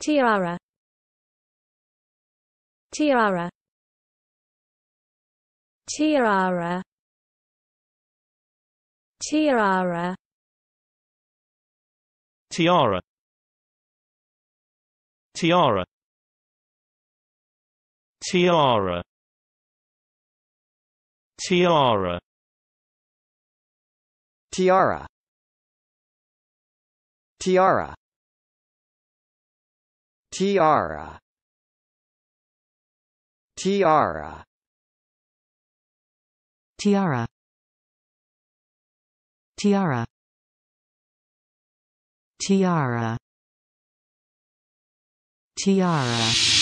Tiara Tiara Tiara Tiara Tiara Tiara Tiara Tiara Tiara Tiara Tiara Tiara Tiara Tiara Tiara Tiara